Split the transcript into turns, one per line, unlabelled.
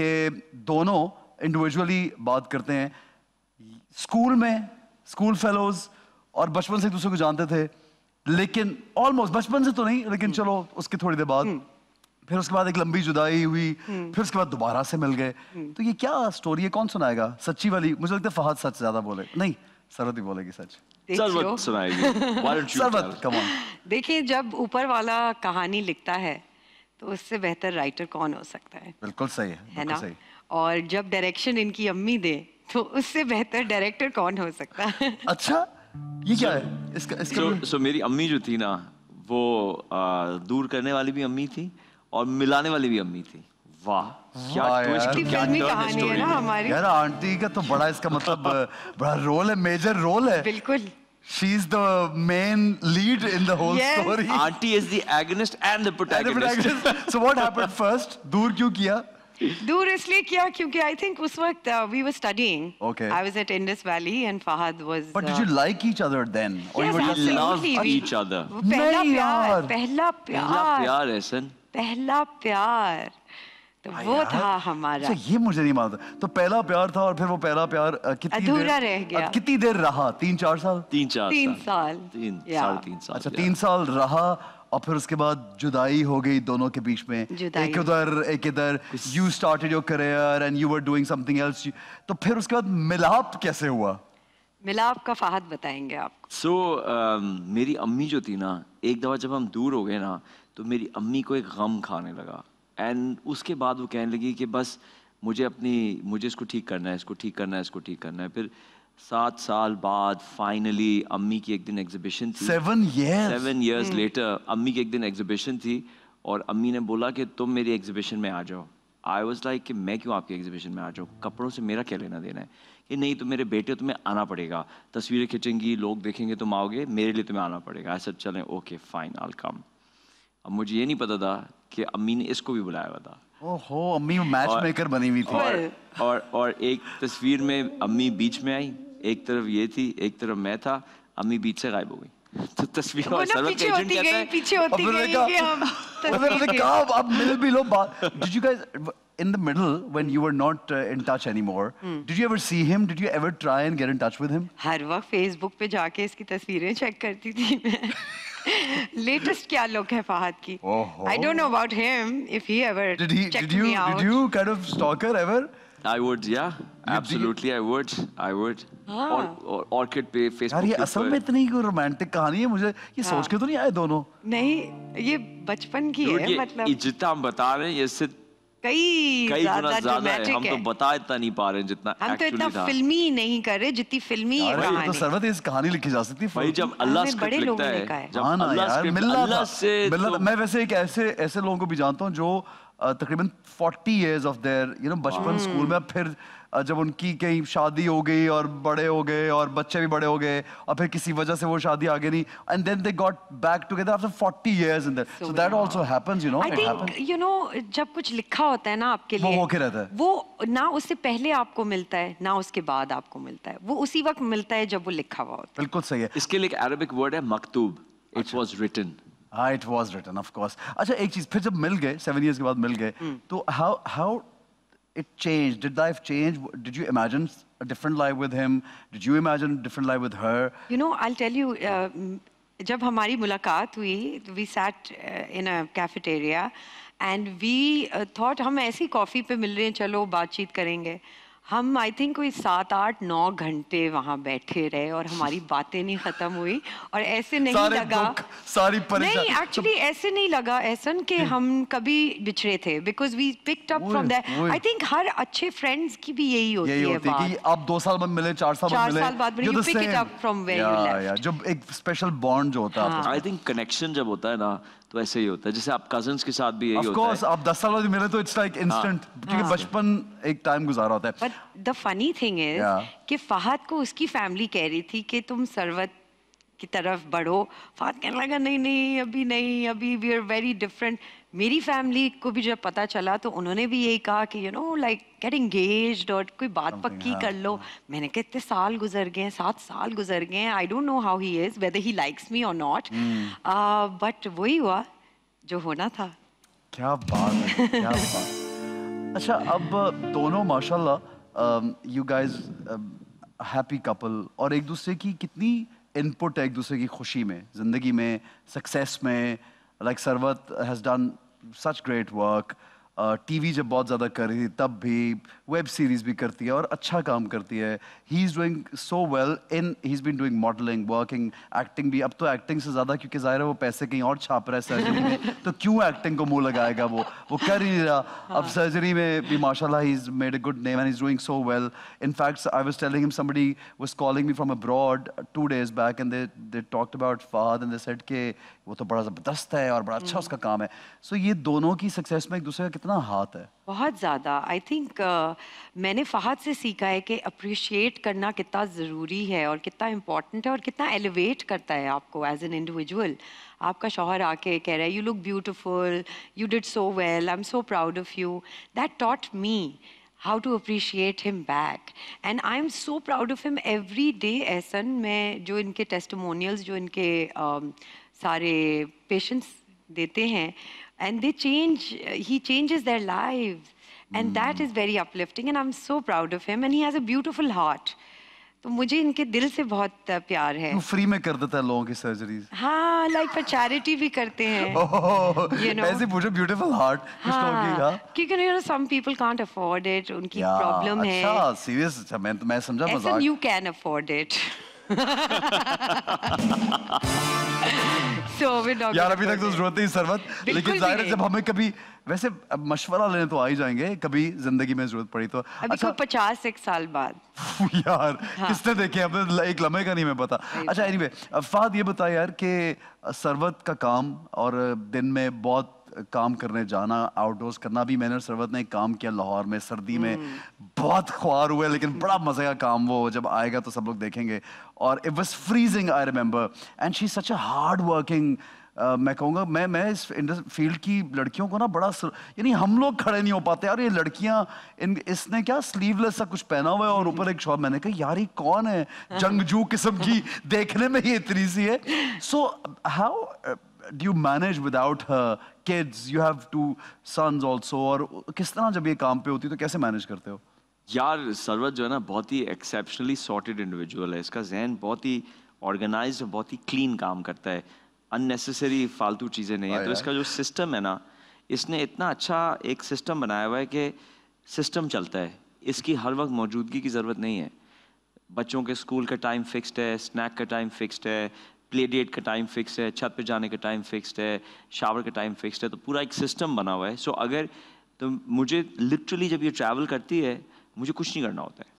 कि दोनों इंडिविजुअली बात करते हैं स्कूल में स्कूल फेलोज और बचपन से दूसरे को जानते थे लेकिन ऑलमोस्ट बचपन से तो नहीं लेकिन चलो उसके थोड़ी देर बाद हम्म। फिर उसके बाद एक लंबी जुदाई हुई हम्म। फिर उसके बाद दोबारा से मिल गए हम्म। तो ये क्या स्टोरी है कौन सुनाएगा सच्ची वाली मुझे लगता है फहद सच ज्यादा बोले नहीं सरवत ही बोलेगी सच सरवत
सुनाएगी सरवत देखिए जब ऊपर वाला कहानी लिखता है तो उससे बेहतर राइटर कौन हो सकता है
बिल्कुल सही है है
ना और जब डायरेक्शन इनकी अम्मी दे तो उससे बेहतर डायरेक्टर कौन हो सकता
है अच्छा
ये क्या है इसका इसका so, so मेरी अम्मी जो थी ना वो आ, दूर करने वाली भी अम्मी थी और मिलाने वाली भी अम्मी थी वाह क्या क्या कहानी है ना हमारी यार
आंटी का तो बड़ा इसका मतलब बड़ा रोल है मेजर रोल है बिल्कुल She's the main lead in the whole yes. story. Auntie is the agonist and the protagonist. And the protagonist. so what happened first? Dur kyun kiya? दूर
इसलिए किया क्योंकि आई थिंक उस वक्त we were studying okay I was at Indus valley and Fahad was but did you
like each other then और you were love each other
पहला प्यार पहला प्यार पहला प्यार ऐसा पहला प्यार वो हाँ था हमारा तो
ये मुझे नहीं मालूम तो पहला प्यार था और फिर वो पहला प्यार कितनी अधूरा रह गया कितनी देर रहा तीन चार साल तीन चार तीन साल तीन साल तीन साल अच्छा तीन साल रहा और फिर उसके बाद जुदाई हो गई दोनों के बीच में एक उधर एक इधर you started your career and you were doing something else तो फिर उसके बाद मिलाप कैसे हुआ
मिलाप का फाहद बताएंगे आप
सो so, uh, मेरी अम्मी जो थी ना एक दफ़ा जब हम दूर हो गए ना तो मेरी अम्मी को एक गम खाने लगा एंड उसके बाद वो कहने लगी कि बस मुझे अपनी मुझे इसको ठीक करना है इसको ठीक करना है इसको ठीक करना है फिर सात साल बाद फाइनली अम्मी की एक दिन एग्जीबिशन थी seven year seven years later अम्मी की एक दिन एग्जीबिशन थी और अम्मी ने बोला कि तुम मेरी एग्जीबिशन में आ जाओ आई वॉज लाइक कि मैं क्यों आपकी एग्जीबिशन में आ जाऊँ कपड़ों से मेरा क्या लेना देना है कि नहीं तुम मेरे बेटे तुम्हें आना पड़ेगा तस्वीरें खींचेंगी लोग देखेंगे तुम आओगे मेरे लिए तुम्हें आना पड़ेगा ऐसा चलें ओके फाइन आल कम अब मुझे ये नहीं पता था कि अम्मी ने इसको भी बुलाया हुआ था
ओहो अम्मी मैच और, मेकर बनी हुई थी और,
हाँ। और और एक तस्वीर में अम्मी बीच में आई एक तरफ ये थी एक तरफ मैं था अम्मी बीच से गायब हो गई तो तस्वीर और सर का एजेंट कहता है पीछे होती गई कि हम तस्वीर कहा अब मिल भी लो बात did you guys in the middle
when you were not uh, in touch anymore hmm. did you ever see him did you ever try and get in touch with him हर
वक्त फेसबुक पे जाके इसकी तस्वीरें check करती थी मैं Latest kya look hai Fahad ki?
Oh, oh. I don't know
about him if he ever did he checked did you me out. did
you kind of stalk her ever? I would, yeah, absolutely, I would, I would. हाँ। और, और orchid पे Facebook यार ये असम में
इतनी कोई romantic कहानी है मुझे ये हाँ। सोच के तो नहीं आए दोनों नहीं
ये बचपन की है मतलब ये
जितना हम बता रहे हैं ये सिर्फ
कई कई गुना ज्यादा है हम तो
बता इतना नहीं पा रहे जितना हम तो इतना फिल्मी
नहीं कर रहे जितनी फिल्मी है तो कहानी तो
सरवत इस कहानी लिखी जा सकती है जब अल्लाह स्क्रिप्ट बड़े लिखता है हाँ मिलना से तो मैं वैसे एक ऐसे ऐसे लोगों को भी जानता हूँ जो तकरीबन 40 years of there you know बचपन hmm. स्कूल में फिर जब उनकी कहीं शादी हो गई और बड़े हो गए और बच्चे भी बड़े हो गए और फिर किसी वजह से वो शादी आगे नहीं and then they got back together after 40 years in that so that also happens you know I think
you know जब कुछ लिखा होता है ना आपके लिए वो होके रहता है वो ना उससे पहले आपको मिलता है ना उसके बाद आपको मिलता है वो उसी वक्त मिलता है जब वो
लिखा हुआ होता है बिल्कुल सही है इसके लिए एक अरबिक वर्ड है मकतूब इट वाज रिटन हाँ it was
written of course अच्छा एक चीज फिर जब मिल गए सेवन ईयर्स के बाद मिल गए hmm. तो how how it changed? Did life change? Did you imagine a different life with him? Did you imagine a different life with her?
You know, I'll tell you, uh, जब हमारी मुलाकात हुई we sat in a cafeteria and we thought हम ऐसी coffee पे मिल रहे हैं चलो बातचीत करेंगे हम आई थिंक कोई सात आठ नौ घंटे वहां बैठे रहे और हमारी बातें नहीं खत्म हुई और ऐसे नहीं सारे लगा
सारी नहीं एक्चुअली तो...
ऐसे नहीं लगा ऐसा कि हम्म। हम कभी बिछड़े थे because we picked up from that I think हर अच्छे फ्रेंड्स की भी यही होती, यही होती है बात।
कि आप दो साल बाद मिले चार साल चार साल बाद you pick it up
from where you
left जब एक स्पेशल बॉन्ड जो होता है आई थिंक कनेक्शन जब होता है ना तो ऐसे ही होता है जैसे आप कजन्स के साथ भी यही होता course, है आप साल बाद मिले तो इट्स लाइक इंस्टेंट क्योंकि हाँ। बचपन एक टाइम गुजारा होता है but
the funny thing is कि फहद को उसकी फैमिली कह रही थी कि तुम सरवत की तरफ बढ़ो फहद कहने लगा नहीं नहीं अभी नहीं अभी वी आर वेरी डिफरेंट मेरी फैमिली को भी जब पता चला तो उन्होंने भी यही कहा कि you know like get engage और कोई बात पक्की कर लो मैंने कहा इतने साल गुजर गए हैं सात साल गुजर गए हैं I don't know how he is whether he likes me और नॉट बट वही हुआ जो होना था
क्या बात है अच्छा अब दोनों माशाल्लाह यू गाइस हैप्पी कपल और एक दूसरे की कितनी इनपुट है एक दूसरे की खुशी में ज़िंदगी में सक्सेस में like Sarvat has done such great work. TV जब बहुत ज़्यादा कर रही थी तब भी वेब सीरीज़ भी करती है और अच्छा काम करती है he is doing so well in he is been doing modelling working acting भी अब तो एक्टिंग से ज़्यादा क्योंकि ज़ाहिर है वो पैसे कहीं और छाप रहा है सर्जरी में तो क्यों एक्टिंग को मुँह लगाएगा वो वो कर ही नहीं रहा अब सर्जरी हाँ। में भी माशाल्लाह he is made a good name and is doing so well in fact I was telling him somebody was calling me from abroad two days back and they talked about फाद and they said के वो तो बड़ा ज़बरदस्त है और बड़ा अच्छा हम्म। उसका काम है सो ये दोनों की सक्सेस में एक दूसरे का कितना कितना हाथ है
बहुत ज़्यादा आई थिंक uh, मैंने फहद से सीखा है कि अप्रिशिएट करना कितना ज़रूरी है और कितना इम्पॉर्टेंट है और कितना एलिवेट करता है आपको एज एन इंडिविजुअल आपका शोहर आके कह रहा है you look beautiful you did so well I am so proud of you that taught me to to him back and I am so proud of him every day एसन main जो इनके testimonials जो इनके uh, सारे patients देते हैं and they change, he changes their lives. And mm. that is very uplifting, and I'm so proud of him. And he has a beautiful heart. तो मुझे इनके दिल से बहुत प्यार है फ्री
में कर देता है लोगों की सर्जरीज
हाँ लाइक फॉर चैरिटी भी करते हैं
यू नो ऐसे पूछो ब्यूटीफुल हार्ट क्योंकि
you know some people can't afford it उनकी प्रॉब्लम है अच्छा
सीरियस अच्छा मैं मैं समझा मजाक यू
कैन अफोर्ड इट
यार अभी तक तो जरूरत नहीं सरवत लेकिन जाहिर है जब हमें कभी वैसे मशवरा लेने तो आ ही जाएंगे कभी जिंदगी में जरूरत पड़ी तो अच्छा तो
पचास एक साल बाद
यार हाँ। किसने देखे अब तो एक लम्हे का नहीं मैं पता अच्छा एनीवे anyway, ये बता यार कि सरवत का काम और दिन में बहुत काम करने जाना आउटडोर्स करना भी मैंने सरवत ने काम किया लाहौर में सर्दी में हम्म। बहुत ख्वार हुए लेकिन बड़ा मज़े का काम वो जब आएगा तो सब लोग देखेंगे और it was freezing I remember and she such a hard working Uh, मैं कहूँगा मैं मैं इस फील्ड की लड़कियों को ना बड़ा यानी हम लोग खड़े नहीं हो पाते यार ये लड़कियाँ इन इसने क्या स्लीवलेस सा कुछ पहना हुआ है और ऊपर एक शॉप मैंने कहा यार ये कौन है जंगजू किस्म की देखने में ही इतनी सी है so how do you manage without her kids you have two sons also or kis tarah jab ye kaam pe hoti to kaise manage karte ho
यार सरवत जो है ना बहुत ही एक्सेप्शनली सॉर्टेड इंडिविजुअल है इसका जहन बहुत ही ऑर्गेनाइज और बहुत ही क्लीन काम करता है अननेसेसरी फालतू चीज़ें नहीं है हाँ तो इसका जो सिस्टम है ना इसने इतना अच्छा एक सिस्टम बनाया हुआ है कि सिस्टम चलता है इसकी हर वक्त मौजूदगी की ज़रूरत नहीं है बच्चों के स्कूल का टाइम फिक्सड है स्नैक का टाइम फिक्सड है प्ले डेट का टाइम फिक्स है छत पे जाने का टाइम फिक्स्ड है शावर का टाइम फिक्स्ड है तो पूरा एक सिस्टम बना हुआ है सो so, अगर तो मुझे लिटरली जब ये ट्रैवल करती है मुझे कुछ नहीं करना होता है